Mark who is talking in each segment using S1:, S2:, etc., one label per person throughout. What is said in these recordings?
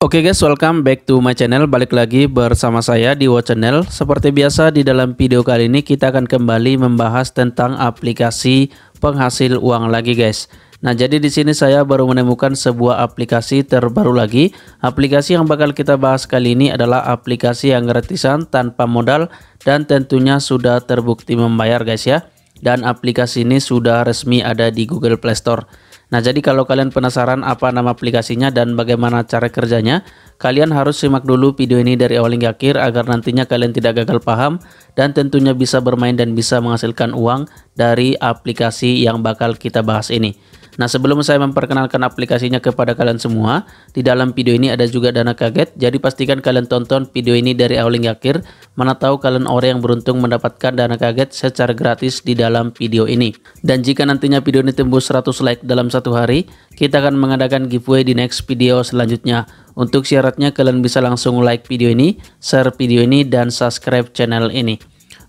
S1: Oke okay guys, welcome back to my channel. Balik lagi bersama saya di Watch Channel. Seperti biasa di dalam video kali ini kita akan kembali membahas tentang aplikasi penghasil uang lagi guys. Nah, jadi di sini saya baru menemukan sebuah aplikasi terbaru lagi. Aplikasi yang bakal kita bahas kali ini adalah aplikasi yang gratisan tanpa modal dan tentunya sudah terbukti membayar guys ya. Dan aplikasi ini sudah resmi ada di Google Play Store. Nah, jadi kalau kalian penasaran apa nama aplikasinya dan bagaimana cara kerjanya, kalian harus simak dulu video ini dari awal hingga akhir agar nantinya kalian tidak gagal paham dan tentunya bisa bermain dan bisa menghasilkan uang dari aplikasi yang bakal kita bahas ini. Nah, sebelum saya memperkenalkan aplikasinya kepada kalian semua, di dalam video ini ada juga dana kaget. Jadi pastikan kalian tonton video ini dari awal hingga akhir. Mana tahu kalian orang yang beruntung mendapatkan dana kaget secara gratis di dalam video ini. Dan jika nantinya video ini tembus 100 like dalam satu hari, kita akan mengadakan giveaway di next video selanjutnya. Untuk syaratnya kalian bisa langsung like video ini, share video ini, dan subscribe channel ini.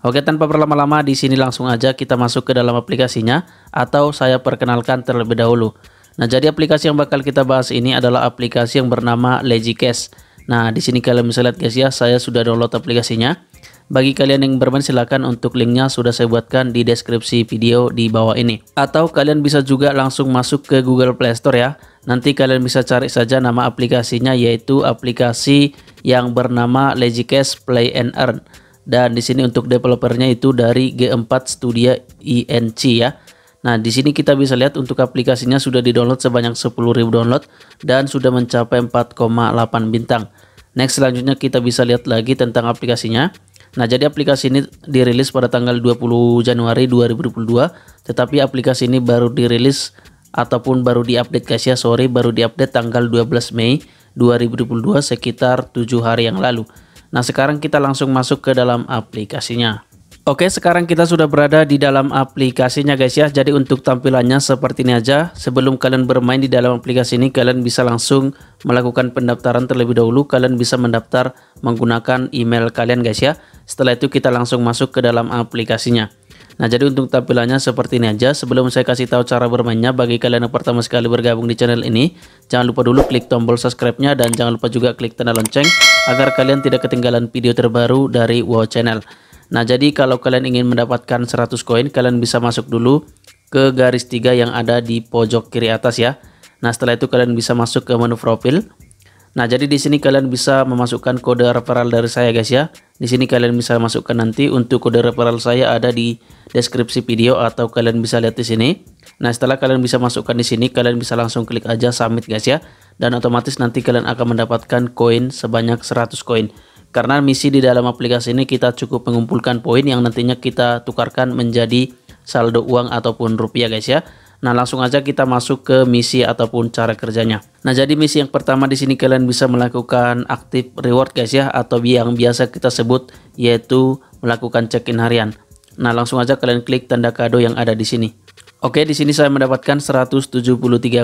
S1: Oke, tanpa berlama-lama di sini langsung aja kita masuk ke dalam aplikasinya atau saya perkenalkan terlebih dahulu. Nah, jadi aplikasi yang bakal kita bahas ini adalah aplikasi yang bernama LazyCash. Nah, di sini kalian bisa lihat guys ya, saya sudah download aplikasinya. Bagi kalian yang bermain silahkan untuk linknya sudah saya buatkan di deskripsi video di bawah ini. Atau kalian bisa juga langsung masuk ke Google Play Store ya. Nanti kalian bisa cari saja nama aplikasinya yaitu aplikasi yang bernama LazyCash Play and Earn dan di sini untuk developernya itu dari G4 Studio INC ya. Nah, di sini kita bisa lihat untuk aplikasinya sudah di download sebanyak 10.000 download dan sudah mencapai 4,8 bintang. Next selanjutnya kita bisa lihat lagi tentang aplikasinya. Nah, jadi aplikasi ini dirilis pada tanggal 20 Januari 2022, tetapi aplikasi ini baru dirilis ataupun baru diupdate guys ya, sorry, baru diupdate tanggal 12 Mei 2022 sekitar 7 hari yang lalu. Nah sekarang kita langsung masuk ke dalam aplikasinya. Oke sekarang kita sudah berada di dalam aplikasinya guys ya Jadi untuk tampilannya seperti ini aja Sebelum kalian bermain di dalam aplikasi ini Kalian bisa langsung melakukan pendaftaran terlebih dahulu Kalian bisa mendaftar menggunakan email kalian guys ya Setelah itu kita langsung masuk ke dalam aplikasinya Nah jadi untuk tampilannya seperti ini aja Sebelum saya kasih tahu cara bermainnya Bagi kalian yang pertama sekali bergabung di channel ini Jangan lupa dulu klik tombol subscribe-nya Dan jangan lupa juga klik tanda lonceng agar kalian tidak ketinggalan video terbaru dari WoW Channel. Nah, jadi kalau kalian ingin mendapatkan 100 koin, kalian bisa masuk dulu ke garis tiga yang ada di pojok kiri atas ya. Nah, setelah itu kalian bisa masuk ke menu profil. Nah, jadi di sini kalian bisa memasukkan kode referral dari saya guys ya. Di sini kalian bisa masukkan nanti untuk kode referral saya ada di deskripsi video atau kalian bisa lihat di sini. Nah, setelah kalian bisa masukkan di sini, kalian bisa langsung klik aja submit guys ya. Dan otomatis nanti kalian akan mendapatkan koin sebanyak 100 koin. Karena misi di dalam aplikasi ini kita cukup mengumpulkan poin yang nantinya kita tukarkan menjadi saldo uang ataupun rupiah guys ya. Nah, langsung aja kita masuk ke misi ataupun cara kerjanya. Nah, jadi misi yang pertama di sini kalian bisa melakukan aktif reward guys ya atau yang biasa kita sebut yaitu melakukan check-in harian. Nah, langsung aja kalian klik tanda kado yang ada di sini. Oke, di sini saya mendapatkan 173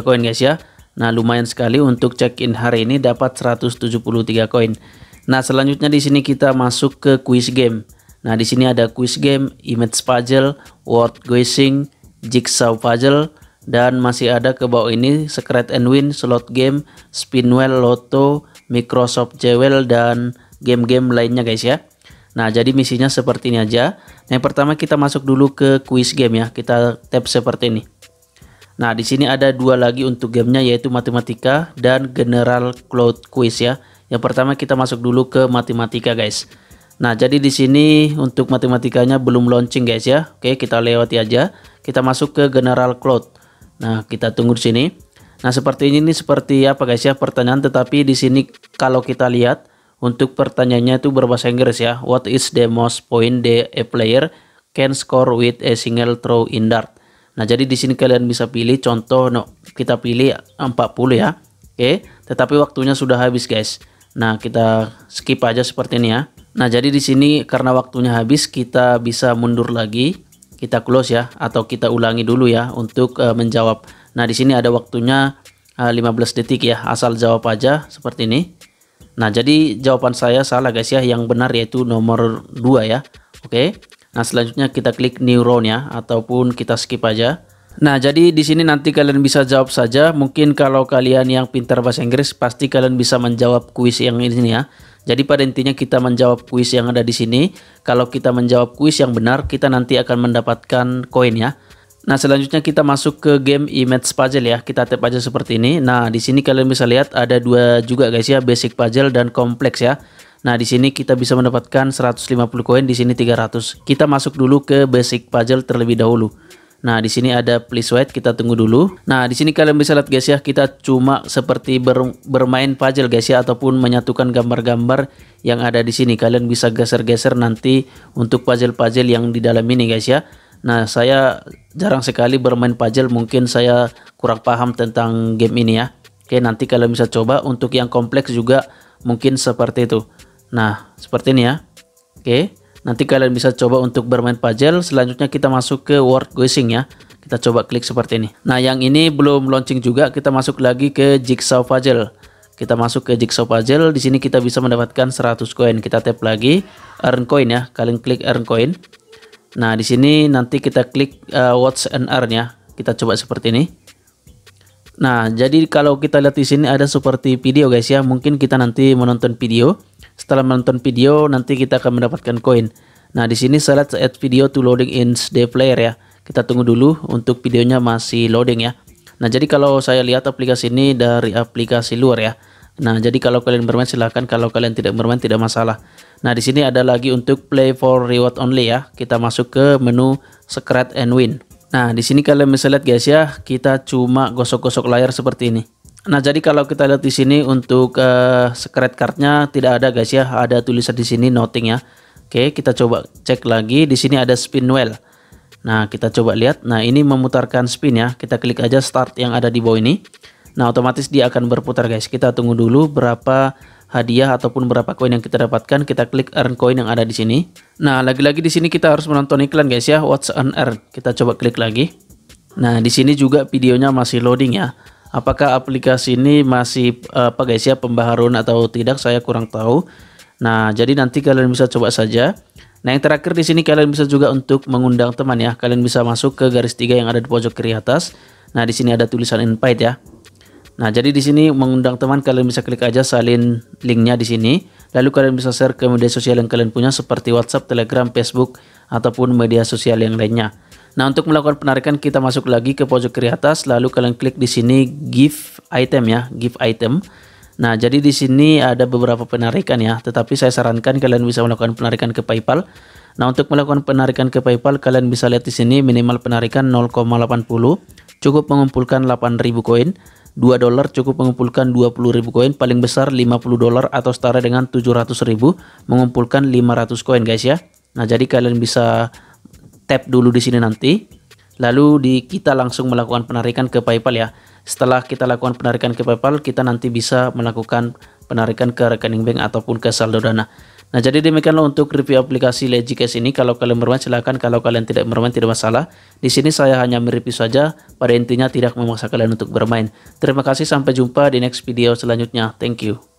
S1: koin guys ya. Nah, lumayan sekali untuk check-in hari ini dapat 173 koin. Nah, selanjutnya di sini kita masuk ke quiz game. Nah, di sini ada quiz game, image puzzle, word guessing, jigsaw puzzle, dan masih ada ke bawah ini Secret and Win, Slot Game, Spinwell, Lotto, Microsoft Jewel, dan game-game lainnya guys ya. Nah, jadi misinya seperti ini aja. Nah, yang pertama kita masuk dulu ke quiz game ya. Kita tap seperti ini. Nah, di sini ada dua lagi untuk gamenya yaitu matematika dan general cloud quiz ya. Yang pertama kita masuk dulu ke matematika guys. Nah, jadi di sini untuk matematikanya belum launching guys ya. Oke, kita lewati aja. Kita masuk ke general cloud. Nah, kita tunggu di sini. Nah, seperti ini seperti apa guys ya pertanyaan tetapi di sini kalau kita lihat untuk pertanyaannya itu berbahasa Inggris ya. What is the most point the a player can score with a single throw in dart? Nah, jadi di sini kalian bisa pilih contoh no, kita pilih 40 ya. Oke, tetapi waktunya sudah habis guys. Nah, kita skip aja seperti ini ya. Nah, jadi di sini karena waktunya habis, kita bisa mundur lagi. Kita close ya atau kita ulangi dulu ya untuk uh, menjawab. Nah, di sini ada waktunya uh, eh, 15 detik ya. Asal jawab aja seperti ini. Nah, jadi jawaban saya salah guys ya. Yang benar yaitu nomor 2 ya. Oke. Okay. Nah, selanjutnya kita klik neuron ya ataupun kita skip aja. Nah, jadi di sini nanti kalian bisa jawab saja. Mungkin kalau kalian yang pintar bahasa Inggris, pasti kalian bisa menjawab kuis yang ini ya. Jadi pada intinya kita menjawab kuis yang ada di sini. Kalau kita menjawab kuis yang benar, kita nanti akan mendapatkan koin ya. Nah, selanjutnya kita masuk ke game Image Puzzle ya. Kita tap aja seperti ini. Nah, di sini kalian bisa lihat ada dua juga guys ya, Basic Puzzle dan Kompleks ya. Nah, di sini kita bisa mendapatkan 150 koin, di sini 300. Kita masuk dulu ke Basic Puzzle terlebih dahulu. Nah, di sini ada please wait, kita tunggu dulu. Nah, di sini kalian bisa lihat guys ya, kita cuma seperti bermain puzzle guys ya ataupun menyatukan gambar-gambar yang ada di sini. Kalian bisa geser-geser nanti untuk puzzle-puzzle yang di dalam ini guys ya. Nah, saya jarang sekali bermain puzzle, mungkin saya kurang paham tentang game ini ya. Oke, nanti kalian bisa coba untuk yang kompleks juga mungkin seperti itu. Nah, seperti ini ya. Oke. Nanti kalian bisa coba untuk bermain puzzle. Selanjutnya kita masuk ke word guessing ya. Kita coba klik seperti ini. Nah, yang ini belum launching juga. Kita masuk lagi ke jigsaw puzzle. Kita masuk ke jigsaw puzzle. Di sini kita bisa mendapatkan 100 koin. Kita tap lagi earn coin ya. Kalian klik earn coin. Nah, di sini nanti kita klik uh, watch and earn ya. Kita coba seperti ini. Nah, jadi kalau kita lihat di sini ada seperti video guys ya. Mungkin kita nanti menonton video setelah menonton video, nanti kita akan mendapatkan koin. Nah, di sini select add video to loading in the player ya. Kita tunggu dulu untuk videonya masih loading ya. Nah, jadi kalau saya lihat aplikasi ini dari aplikasi luar ya. Nah, jadi kalau kalian bermain silahkan, kalau kalian tidak bermain tidak masalah. Nah, di sini ada lagi untuk play for reward only ya. Kita masuk ke menu scratch and win. Nah, di sini kalian bisa lihat guys ya, kita cuma gosok-gosok layar seperti ini. Nah, jadi kalau kita lihat di sini untuk uh, secret cardnya tidak ada guys ya, ada tulisan di sini nothing ya. Oke, kita coba cek lagi di sini ada spin well. Nah, kita coba lihat. Nah, ini memutarkan spin ya. Kita klik aja start yang ada di bawah ini. Nah, otomatis dia akan berputar guys. Kita tunggu dulu berapa hadiah ataupun berapa koin yang kita dapatkan. Kita klik earn coin yang ada di sini. Nah, lagi-lagi di sini kita harus menonton iklan guys ya. What's an earn. Kita coba klik lagi. Nah, di sini juga videonya masih loading ya. Apakah aplikasi ini masih eh, apa guys ya pembaharuan atau tidak saya kurang tahu. Nah, jadi nanti kalian bisa coba saja. Nah, yang terakhir di sini kalian bisa juga untuk mengundang teman ya. Kalian bisa masuk ke garis tiga yang ada di pojok kiri atas. Nah, di sini ada tulisan invite ya. Nah, jadi di sini mengundang teman kalian bisa klik aja salin linknya di sini. Lalu kalian bisa share ke media sosial yang kalian punya seperti WhatsApp, Telegram, Facebook, ataupun media sosial yang lainnya. Nah, untuk melakukan penarikan kita masuk lagi ke pojok kiri atas lalu kalian klik di sini give item ya, give item. Nah, jadi di sini ada beberapa penarikan ya, tetapi saya sarankan kalian bisa melakukan penarikan ke PayPal. Nah, untuk melakukan penarikan ke PayPal kalian bisa lihat di sini minimal penarikan 0,80 cukup mengumpulkan 8.000 koin. 2 dolar cukup mengumpulkan 20.000 koin paling besar 50 dolar atau setara dengan 700.000 mengumpulkan 500 koin guys ya. Nah, jadi kalian bisa tap dulu di sini nanti. Lalu di kita langsung melakukan penarikan ke PayPal ya. Setelah kita lakukan penarikan ke PayPal, kita nanti bisa melakukan penarikan ke rekening bank ataupun ke saldo dana. Nah, jadi demikianlah untuk review aplikasi Legicase ini. Kalau kalian bermain silahkan, kalau kalian tidak bermain tidak masalah. Di sini saya hanya mereview saja, pada intinya tidak memaksa kalian untuk bermain. Terima kasih, sampai jumpa di next video selanjutnya. Thank you.